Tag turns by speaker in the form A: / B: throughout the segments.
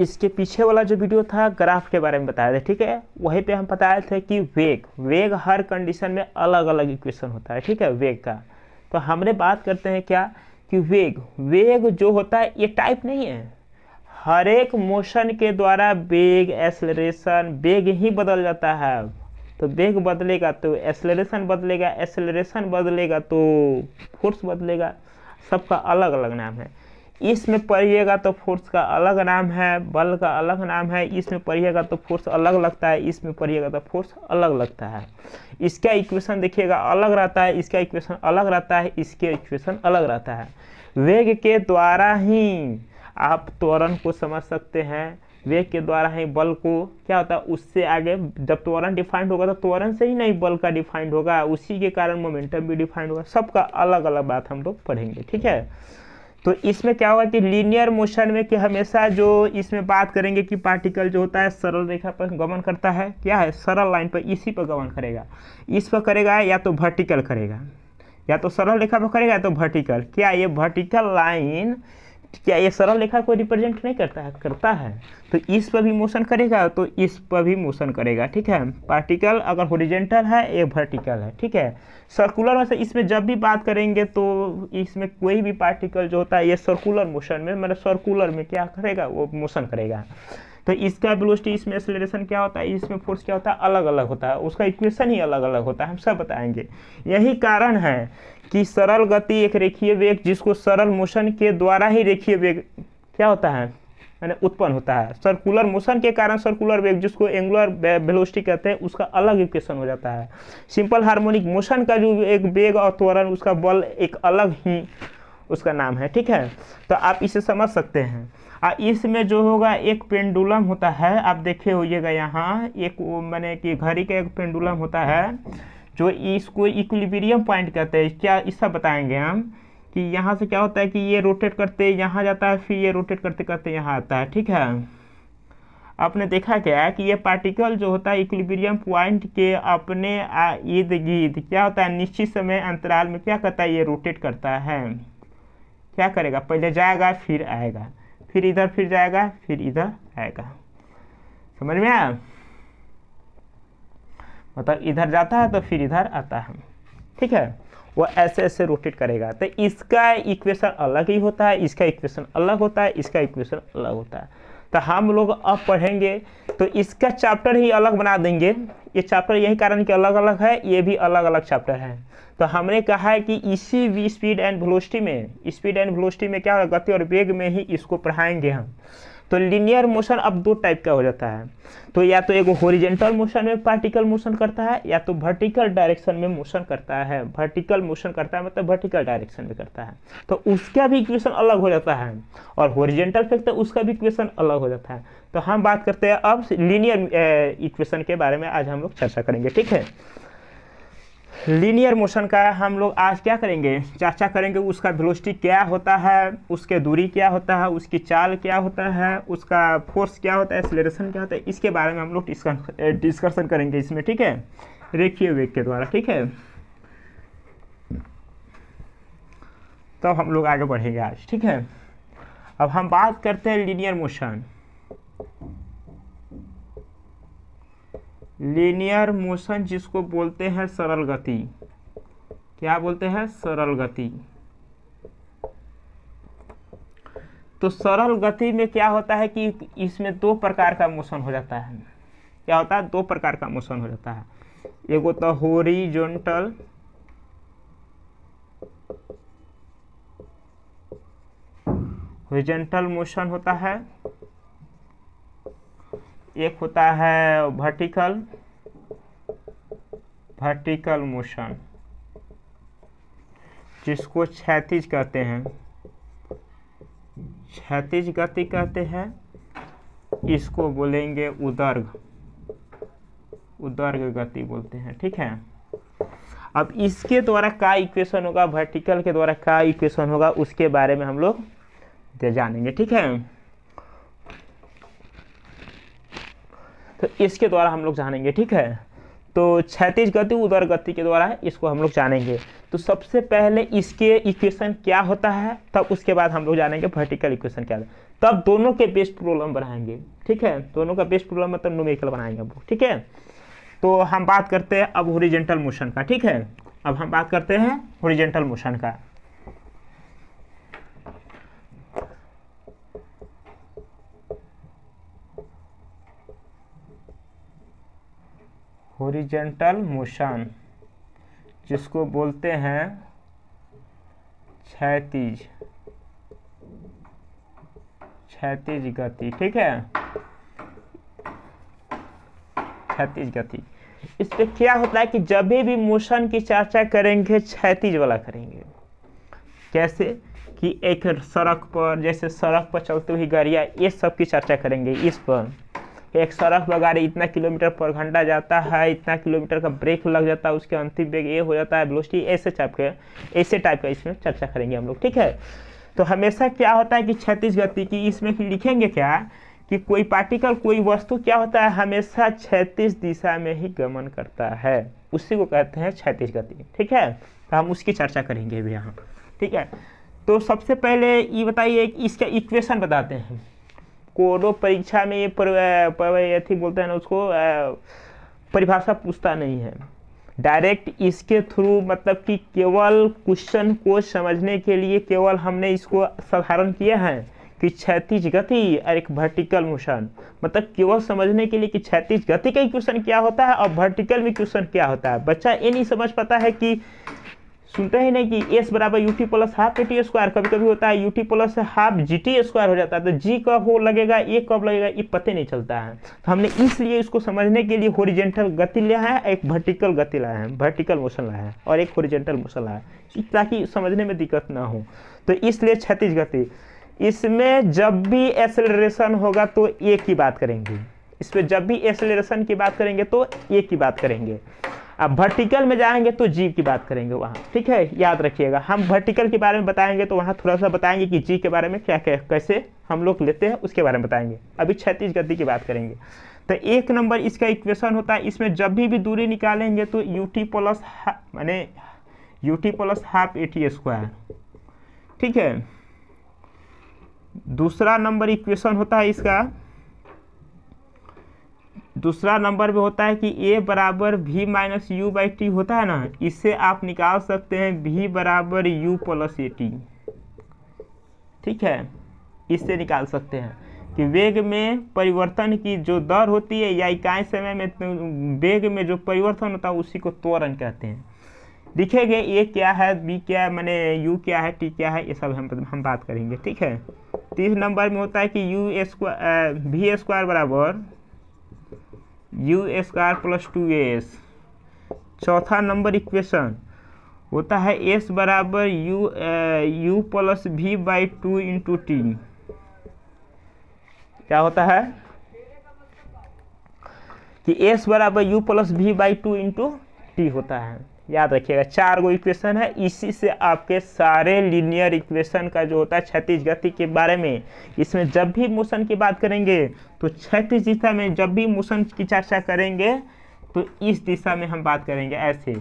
A: इसके पीछे वाला जो वीडियो था ग्राफ के बारे में बताया था ठीक है वहीं पे हम बताए थे कि वेग वेग हर कंडीशन में अलग अलग इक्वेशन होता है ठीक है वेग का तो हमने बात करते हैं क्या कि वेग वेग जो होता है ये टाइप नहीं है हर एक मोशन के द्वारा वेग एक्सलरेशन वेग ही बदल जाता है तो वेग बदलेगा तो एक्सलरेशन बदलेगा एक्सलरेशन बदलेगा तो फोर्स बदलेगा सबका अलग अलग नाम है इसमें पढ़िएगा तो फोर्स का अलग नाम है बल का अलग नाम है इसमें पढ़िएगा तो फोर्स अलग लगता है इसमें पढ़िएगा तो फोर्स अलग लगता है इसका इक्वेशन देखिएगा अलग रहता है इसका इक्वेशन अलग रहता है इसके इक्वेशन अलग रहता है वेग के द्वारा ही आप त्वरण को समझ सकते हैं वेग के द्वारा ही बल को क्या होता है उससे आगे जब त्वरण डिफाइंड होगा तो त्वरण से ही नहीं बल का डिफाइंड होगा उसी के कारण मोमेंटम भी डिफाइंड होगा सबका अलग अलग बात हम लोग पढ़ेंगे ठीक है तो इसमें क्या हुआ कि लीनियर मोशन में कि हमेशा जो इसमें बात करेंगे कि पार्टिकल जो होता है सरल रेखा पर गमन करता है क्या है सरल लाइन पर इसी पर गमन करेगा इस पर करेगा या तो वर्टिकल करेगा या तो सरल रेखा पर करेगा या तो वर्टिकल क्या ये वर्टिकल लाइन क्या ये सरल रेखा को रिप्रेजेंट नहीं करता है करता है तो इस पर भी मोशन करेगा तो इस पर भी मोशन करेगा ठीक है पार्टिकल अगर होरिजेंटल है ये वर्टिकल है ठीक है सर्कुलर में से इसमें जब भी बात करेंगे तो इसमें कोई भी पार्टिकल जो होता है ये सर्कुलर मोशन में मतलब सर्कुलर में क्या करेगा वो मोशन करेगा तो इसका वेलोसिटी इसमें एक्सेलरेशन क्या होता है इसमें फोर्स क्या होता है अलग अलग होता है उसका इक्वेशन ही अलग अलग होता है हम सब बताएंगे यही कारण है कि सरल गति एक रेखीय वेग जिसको सरल मोशन के द्वारा ही रेखीय वेग क्या होता है यानी उत्पन्न होता है सर्कुलर मोशन के कारण सर्कुलर वेग जिसको एंगुलर वेलोसिटी कहते हैं उसका अलग इक्वेशन हो जाता है सिंपल हार्मोनिक मोशन का जो एक वेग और त्वरण उसका बल एक अलग ही उसका नाम है ठीक है तो आप इसे समझ सकते हैं आ इसमें जो होगा एक पेंडुलम होता है आप देखे होइएगा यहाँ एक मैंने कि घड़ी का एक पेंडुलम होता है जो इसको इक्विलिब्रियम पॉइंट कहते हैं क्या इसका बताएंगे हम कि यहाँ से क्या होता है कि ये रोटेट करते यहाँ जाता है फिर ये रोटेट करते करते यहाँ आता है ठीक है आपने देखा क्या है कि ये पार्टिकल जो होता है इक्विलिब्रियम पॉइंट के अपने इर्द गिर्द क्या होता है निश्चित समय अंतराल में क्या करता है ये रोटेट करता है क्या करेगा पहले जाएगा फिर आएगा फिर इधर फिर जाएगा फिर इधर आएगा समझ में आया मतलब इधर जाता है तो फिर इधर आता है ठीक है वो ऐसे ऐसे रोटेट करेगा तो इसका इक्वेशन अलग ही होता है इसका इक्वेशन अलग होता है इसका इक्वेशन अलग होता है तो हम लोग अब पढ़ेंगे तो इसका चैप्टर ही अलग बना देंगे ये चैप्टर यही कारण कि अलग अलग है ये भी अलग अलग चैप्टर है तो हमने कहा है कि इसी वी स्पीड एंड वेलोसिटी में स्पीड एंड वेलोसिटी में क्या होगा गति और वेग में ही इसको पढ़ाएंगे हम तो लिनियर मोशन अब दो टाइप का हो जाता है तो या तो एक होरिजेंटल मोशन में पार्टिकल मोशन करता है या तो वर्टिकल डायरेक्शन में मोशन करता है वर्टिकल मोशन करता है मतलब वर्टिकल डायरेक्शन में करता है तो उसका भी इक्वेशन अलग हो जाता है और होरिजेंटल फेक्ट तो उसका भी इक्वेशन अलग हो जाता है तो हम बात करते हैं अब लीनियर इक्वेशन eh, के बारे में आज हम लोग चर्चा करेंगे ठीक है लीनियर मोशन का हम लोग आज क्या करेंगे चर्चा करेंगे उसका वेलोसिटी क्या होता है उसके दूरी क्या होता है उसकी चाल क्या होता है उसका फोर्स क्या होता है एक्सेलरेशन क्या होता है इसके बारे में हम लोग डिस्कशन करेंगे इसमें ठीक है रेखीय वेग के द्वारा ठीक है तब तो हम लोग आगे बढ़ेंगे आज ठीक है अब हम बात करते हैं लीनियर मोशन लीनियर मोशन जिसको बोलते हैं सरल गति क्या बोलते हैं सरल गति तो सरल गति में क्या होता है कि इसमें दो प्रकार का मोशन हो जाता है क्या होता है दो प्रकार का मोशन हो जाता है होता तो होरिजोनटल होरिजेंटल मोशन होता है एक होता है वर्टिकल वर्टिकल मोशन जिसको क्षैतिज कहते हैं क्षैतिज गति कहते हैं इसको बोलेंगे उदर्ग उदर्ग गति बोलते हैं ठीक है अब इसके द्वारा का इक्वेशन होगा वर्टिकल के द्वारा का इक्वेशन होगा उसके बारे में हम लोग जानेंगे ठीक है तो इसके द्वारा हम लोग जानेंगे ठीक है तो क्षैतिज गति उदर गति के द्वारा है इसको हम लोग जानेंगे तो सबसे पहले इसके इक्वेशन क्या होता है तब उसके बाद हम लोग जानेंगे वर्टिकल इक्वेशन क्या है तब दोनों के बेस्ट प्रॉब्लम बनाएंगे ठीक है दोनों का बेस्ट प्रॉब्लम मतलब नोमेकल बनाएंगे हम ठीक है तो हम बात करते हैं अब ओरिजेंटल मोशन का ठीक है अब हम बात करते हैं ओरिजेंटल मोशन का हॉरिजेंटल मोशन जिसको बोलते हैं क्षैतिज क्षैतिज गति ठीक है क्षैतिज गति इस पर क्या होता है कि जब भी मोशन की चर्चा करेंगे क्षैतिज वाला करेंगे कैसे कि एक सड़क पर जैसे सड़क पर चलते हुई गाड़ियाँ ये सब की चर्चा करेंगे इस पर एक सड़क पर गाड़ी इतना किलोमीटर पर घंटा जाता है इतना किलोमीटर का ब्रेक लग जाता है उसके अंतिम ब्रेक ये हो जाता है ब्लोस्टी ऐसे टाइप के ऐसे टाइप का इसमें चर्चा करेंगे हम लोग ठीक है तो हमेशा क्या होता है कि क्षतिज गति की इसमें लिखेंगे क्या कि कोई पार्टिकल कोई वस्तु क्या होता है हमेशा छत्तीस दिशा में ही गमन करता है उसी को कहते हैं छत्तीस गति ठीक है तो हम उसकी चर्चा करेंगे भी यहाँ ठीक है तो सबसे पहले ये बताइए इसका इक्वेशन बताते हैं कोनो परीक्षा में ये अथी बोलते हैं ना उसको परिभाषा पूछता नहीं है डायरेक्ट इसके थ्रू मतलब कि केवल क्वेश्चन को समझने के लिए केवल हमने इसको साधारण किया है कि क्षैतिज गति और एक वर्टिकल मोशन मतलब केवल समझने के लिए कि क्षैतिज गति का क्वेश्चन क्या होता है और वर्टिकल में क्वेश्चन क्या होता है बच्चा ये नहीं समझ पाता है कि सुनते ही नहीं कि एस बराबर U T plus half A T square कभी कभी होता है U T plus half G T square हो जाता है तो जी कब हो लगेगा ए कब लगेगा ये पता नहीं चलता है तो हमने इसलिए इसको समझने के लिए होरिजेंटल गति लिया है एक वर्टिकल गति लाया है वर्टिकल मोशन लाया है और एक होरिजेंटल मोशन लाया है ताकि समझने में दिक्कत ना हो तो इसलिए छत्तीस गति इसमें जब भी एसेलरेशन होगा तो ए की बात करेंगे इस पर जब भी एसेलरेशन की बात करेंगे तो ए की बात करेंगे अब वर्टिकल में जाएंगे तो जीव की बात करेंगे वहाँ ठीक है याद रखिएगा हम वर्टिकल के बारे में बताएंगे तो वहाँ थोड़ा सा बताएंगे कि जीव के बारे में क्या क्या कैसे हम लोग लेते हैं उसके बारे में बताएंगे अभी छत्तीस गति की बात करेंगे तो एक नंबर इसका इक्वेशन होता है इसमें जब भी भी दूरी निकालेंगे तो यू टी प्लस मैंने U T plus half A T square ठीक है दूसरा नंबर इक्वेशन होता है इसका दूसरा नंबर में होता है कि ए बराबर भी माइनस यू बाई टी होता है ना इससे आप निकाल सकते हैं वी बराबर यू प्लस ए टी ठीक है इससे निकाल सकते हैं कि वेग में परिवर्तन की जो दर होती है या इकाई समय में तो वेग में जो परिवर्तन होता है उसी को त्वरण कहते हैं दिखेंगे ए क्या है बी क्या है मैंने यू क्या है टी क्या है ये सब हम हम बात करेंगे ठीक है तीस नंबर में होता है कि यू स्क्वा वी स्क्वायर बराबर U square plus two A S चौथा नंबर इक्वेशन होता है एस बराबर U U plus V by two into T क्या होता है कि एस बराबर U plus V by two into T होता है याद रखिएगा चार गो इक्वेशन है इसी से आपके सारे लीनियर इक्वेशन का जो होता है क्षतिज गति के बारे में इसमें जब भी मोशन की बात करेंगे तो क्षतिज दिशा में जब भी मोशन की चर्चा करेंगे तो इस दिशा में हम बात करेंगे ऐसे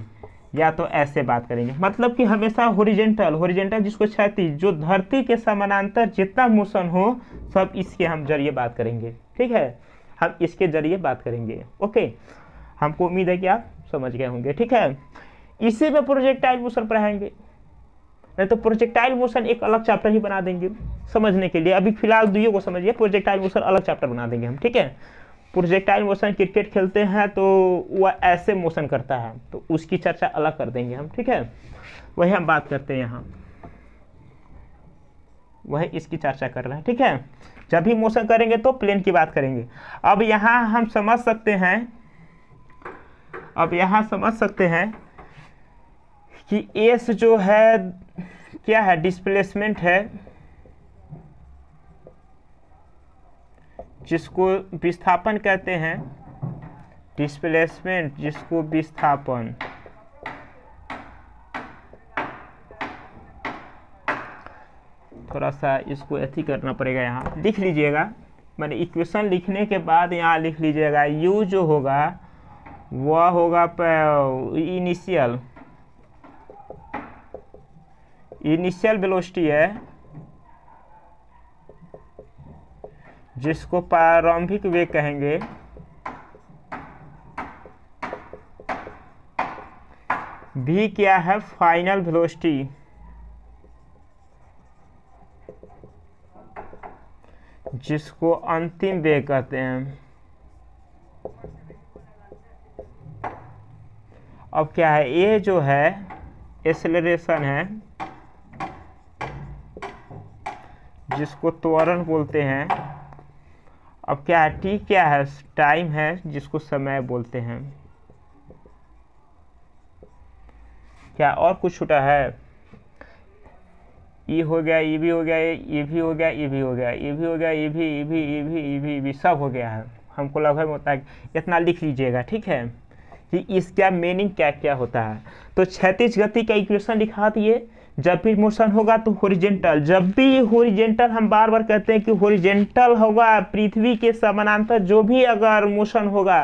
A: या तो ऐसे बात करेंगे मतलब कि हमेशा होरिजेंटल होरिजेंटल जिसको क्षतिज जो धरती के समानांतर जितना मोशन हो सब इसके हम जरिए बात करेंगे ठीक है हम इसके जरिए बात करेंगे ओके हमको उम्मीद है कि आप समझ गए होंगे ठीक है इसी में प्रोजेक्टाइल मोशन पढ़ाएंगे नहीं तो प्रोजेक्टाइल मोशन एक अलग चैप्टर ही बना देंगे समझने के लिए अभी फिलहाल दुइयों को तो समझिए प्रोजेक्टाइल मोशन अलग चैप्टर बना देंगे हम ठीक है प्रोजेक्टाइल मोशन क्रिकेट खेलते हैं तो वह ऐसे मोशन करता है तो उसकी चर्चा अलग कर देंगे हम ठीक है वही हम बात करते हैं यहाँ वही इसकी चर्चा कर रहे हैं ठीक है जब भी मोशन करेंगे तो प्लेन की बात करेंगे अब यहाँ हम समझ सकते हैं अब यहाँ समझ सकते हैं कि एस जो है क्या है डिस्प्लेसमेंट है जिसको विस्थापन कहते हैं डिस्प्लेसमेंट जिसको विस्थापन थोड़ा सा इसको अथी करना पड़ेगा यहाँ लिख लीजिएगा मैंने इक्वेशन लिखने के बाद यहाँ लिख लीजिएगा यू जो होगा वह होगा इनिशियल इनिशियल वेलोसिटी है जिसको प्रारंभिक वेग कहेंगे भी क्या है फाइनल वेलोसिटी जिसको अंतिम वेग कहते हैं अब क्या है ये जो है एक्सेलरेशन है जिसको त्वरण बोलते हैं अब क्या है टी क्या है टाइम है जिसको समय बोलते हैं क्या और कुछ छूटा है ये e हो गया ये e भी हो गया ये e भी हो गया ये भी हो गया ये भी हो गया ये भी ये भी ये भी ये भी ये भी सब हो गया है हमको लगभग होता है इतना लिख लीजिएगा ठीक है कि इसका मीनिंग क्या क्या होता है तो क्षतिज गति का इक्वेशन लिखा दिए जब भी मोशन होगा तो होरिजेंटल जब भी होरिजेंटल हम बार बार कहते हैं कि होरिजेंटल होगा पृथ्वी के समानांतर जो भी अगर मोशन होगा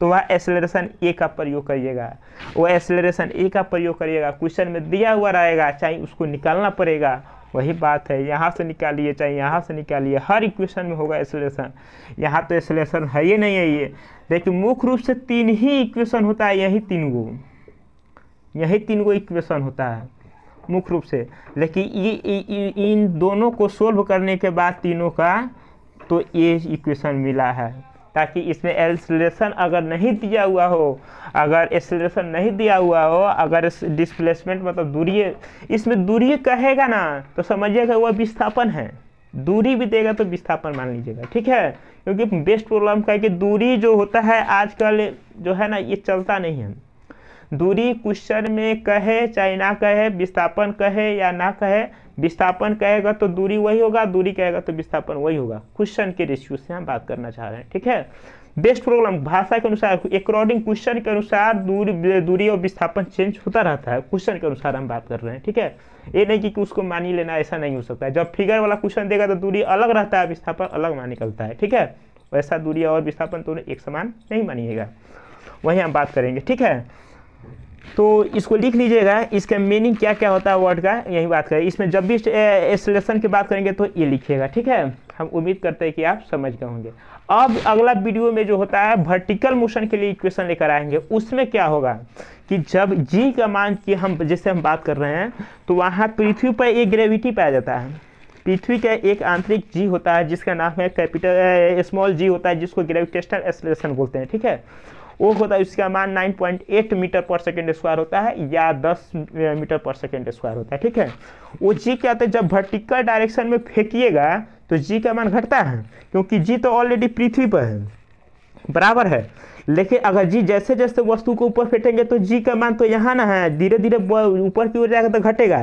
A: तो वह एसलेशन ए का प्रयोग करिएगा वो एक्सलरेशन ए का प्रयोग करिएगा क्वेश्चन में दिया हुआ रहेगा चाहे उसको निकालना पड़ेगा वही बात है यहाँ से निकालिए चाहे यहाँ से निकालिए हर इक्वेशन में होगा एक्सलेशन यहाँ तो एक्सलेशन है ही नहीं है ये देखिए मुख्य रूप से तीन ही इक्वेशन होता है यही तीन गो यही तीन गो इक्वेशन होता है मुख्य रूप से लेकिन ये इन दोनों को सोल्व करने के बाद तीनों का तो ये इक्वेशन मिला है ताकि इसमें एल्सलेशन अगर नहीं दिया हुआ हो अगर एक्सलेशन नहीं दिया हुआ हो अगर डिस्प्लेसमेंट मतलब दूरी इसमें दूरी कहेगा ना तो समझिएगा वह विस्थापन है दूरी भी देगा तो विस्थापन मान लीजिएगा ठीक है क्योंकि बेस्ट प्रॉब्लम का है कि दूरी जो होता है आजकल जो है ना ये चलता नहीं है दूरी क्वेश्चन में कहे चाहे ना कहे विस्थापन कहे या ना कहे विस्थापन कहेगा तो दूरी वही होगा दूरी कहेगा तो विस्थापन वही होगा क्वेश्चन के रेशियो से हम बात करना चाह रहे हैं ठीक है बेस्ट प्रॉब्लम भाषा के अनुसार अकॉर्डिंग क्वेश्चन के अनुसार दूरी दूरी और विस्थापन चेंज होता रहता है क्वेश्चन के अनुसार हम बात कर रहे हैं ठीक है ये नहीं कि, कि उसको मान ही लेना ऐसा नहीं हो सकता है जब फिगर वाला क्वेश्चन देगा तो दूरी अलग रहता है विस्थापन अलग मान निकलता है ठीक है वैसा दूरी और विस्थापन दोनों एक समान नहीं मानिएगा वही हम बात करेंगे ठीक है तो इसको लिख लीजिएगा इसका मीनिंग क्या क्या होता है वर्ड का यही बात करें इसमें जब भी सिलेक्शन की बात करेंगे तो ये लिखिएगा ठीक है हम उम्मीद करते हैं कि आप समझ गए होंगे अब अगला वीडियो में जो होता है वर्टिकल मोशन के लिए इक्वेशन लेकर आएंगे उसमें क्या होगा कि जब जी का मान की हम जैसे हम बात कर रहे हैं तो वहाँ पृथ्वी पर एक ग्रेविटी पाया जाता है पृथ्वी का एक आंतरिक जी होता है जिसका नाम है कैपिटल स्मॉल जी होता है जिसको ग्रेविटेशनल एक्सलेशन बोलते हैं ठीक है वो होता है उसका मान 9.8 मीटर पर सेकेंड स्क्वायर होता है या 10 मीटर पर सेकेंड स्क्वायर होता है ठीक है वो जी क्या होता है जब वर्टिकल डायरेक्शन में फेंकिएगा तो जी का मान घटता है क्योंकि जी तो ऑलरेडी पृथ्वी पर है बराबर है लेकिन अगर जी जैसे जैसे वस्तु को ऊपर फेंटेंगे तो जी का मान तो यहाँ ना है धीरे धीरे ऊपर की ओर जाएगा तो घटेगा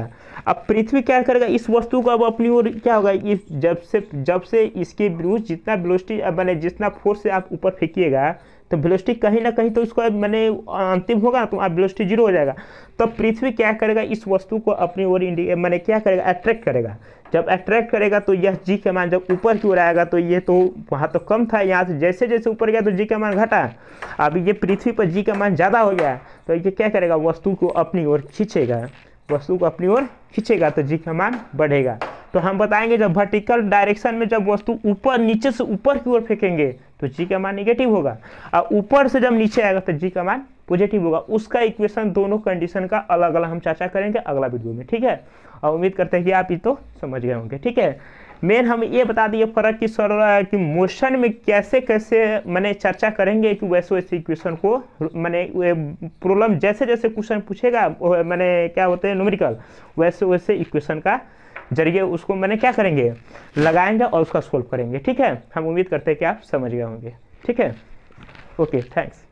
A: अब पृथ्वी क्या करेगा इस वस्तु को अब अपनी ओर क्या होगा इस जब से जब से इसके ब्लूज जितना ब्लोस्टी मैंने जितना फोर्स से आप ऊपर फेंकिएगा तो वेलोसिटी कहीं ना कहीं तो इसको मैंने अंतिम होगा तो आप वेलोसिटी जीरो हो जाएगा तब तो पृथ्वी क्या करेगा इस वस्तु को अपनी ओर इंडिक मैंने क्या करेगा अट्रैक्ट करेगा जब अट्रैक्ट करेगा तो यह जी के मान जब ऊपर की ओर आएगा तो ये तो वहाँ तो कम था यहाँ से जैसे जैसे ऊपर गया तो जी का मान घटा अब ये पृथ्वी पर जी का मान ज़्यादा हो गया तो ये क्या करेगा वस्तु को अपनी ओर खींचेगा वस्तु को अपनी ओर खींचेगा तो जी का मान बढ़ेगा तो हम बताएंगे जब वर्टिकल डायरेक्शन में जब वस्तु ऊपर नीचे से ऊपर की ओर फेंकेंगे तो जी का मान निगेटिव होगा और ऊपर से जब नीचे आएगा तो जी का मान पॉजिटिव होगा उसका इक्वेशन दोनों कंडीशन का अलग अलग हम चर्चा करेंगे अगला वीडियो में ठीक है और उम्मीद करते हैं कि आप ये तो समझ गए होंगे ठीक है मेन हम ये बता दिए फर्क कि सर कि मोशन में कैसे कैसे मैंने चर्चा करेंगे कि वैसे वैसे इक्वेशन को मैंने प्रॉब्लम जैसे जैसे क्वेश्चन पूछेगा मैंने क्या होते हैं न्यूमेरिकल वैसे वैसे इक्वेशन का जरिए उसको मैंने क्या करेंगे लगाएंगे और उसका सोल्व करेंगे ठीक है हम उम्मीद करते हैं कि आप समझ गए होंगे ठीक है ओके थैंक्स